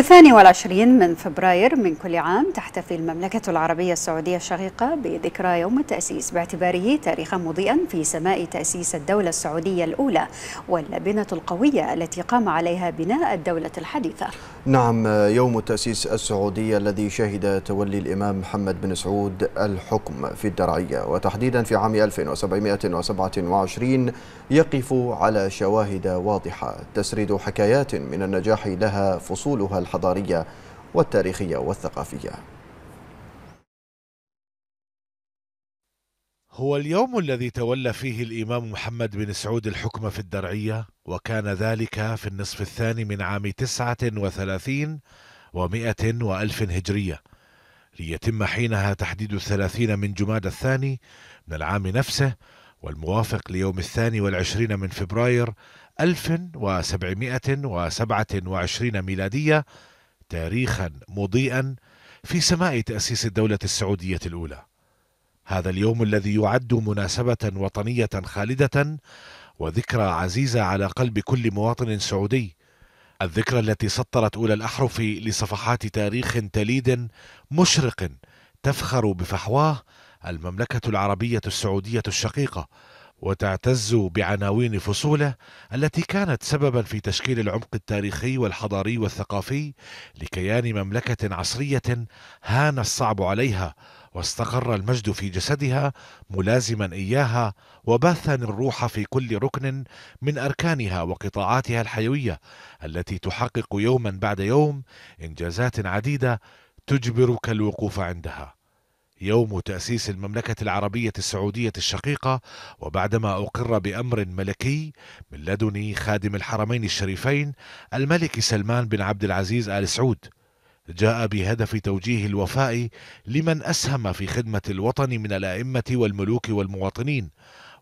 في الثاني والعشرين من فبراير من كل عام تحتفي المملكة العربية السعودية الشقيقة بذكرى يوم التأسيس باعتباره تاريخا مضيئا في سماء تأسيس الدولة السعودية الأولى واللبنة القوية التي قام عليها بناء الدولة الحديثة نعم يوم تأسيس السعودية الذي شهد تولي الإمام محمد بن سعود الحكم في الدرعية وتحديدا في عام 1727 يقف على شواهد واضحة تسرد حكايات من النجاح لها فصولها الحضارية والتاريخية والثقافية هو اليوم الذي تولى فيه الإمام محمد بن سعود الحكم في الدرعية وكان ذلك في النصف الثاني من عام تسعة وثلاثين ومائة وألف هجرية ليتم حينها تحديد الثلاثين من جماد الثاني من العام نفسه والموافق ليوم الثاني والعشرين من فبراير ألف وسبعمائة وسبعة وعشرين ميلادية تاريخا مضيئا في سماء تأسيس الدولة السعودية الأولى هذا اليوم الذي يعد مناسبة وطنية خالدة وذكرى عزيزة على قلب كل مواطن سعودي الذكرى التي سطرت أولى الأحرف لصفحات تاريخ تليد مشرق تفخر بفحواه المملكة العربية السعودية الشقيقة وتعتز بعناوين فصوله التي كانت سببا في تشكيل العمق التاريخي والحضاري والثقافي لكيان مملكه عصريه هان الصعب عليها واستقر المجد في جسدها ملازما اياها وباثا الروح في كل ركن من اركانها وقطاعاتها الحيويه التي تحقق يوما بعد يوم انجازات عديده تجبرك الوقوف عندها يوم تأسيس المملكة العربية السعودية الشقيقة وبعدما أقر بأمر ملكي من لدن خادم الحرمين الشريفين الملك سلمان بن عبد العزيز آل سعود جاء بهدف توجيه الوفاء لمن أسهم في خدمة الوطن من الأئمة والملوك والمواطنين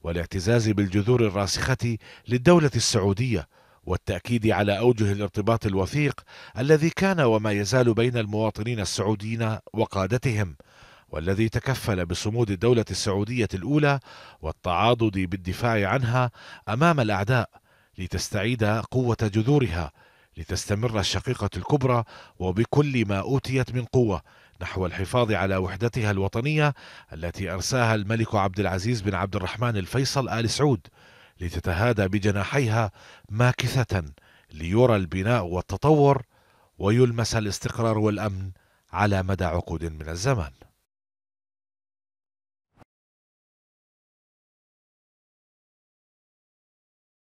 والاعتزاز بالجذور الراسخة للدولة السعودية والتأكيد على أوجه الارتباط الوثيق الذي كان وما يزال بين المواطنين السعوديين وقادتهم والذي تكفل بصمود الدولة السعودية الأولى والتعاضد بالدفاع عنها أمام الأعداء لتستعيد قوة جذورها لتستمر الشقيقة الكبرى وبكل ما أوتيت من قوة نحو الحفاظ على وحدتها الوطنية التي أرساها الملك عبد العزيز بن عبد الرحمن الفيصل آل سعود لتتهادى بجناحيها ماكثة ليرى البناء والتطور ويلمس الاستقرار والأمن على مدى عقود من الزمان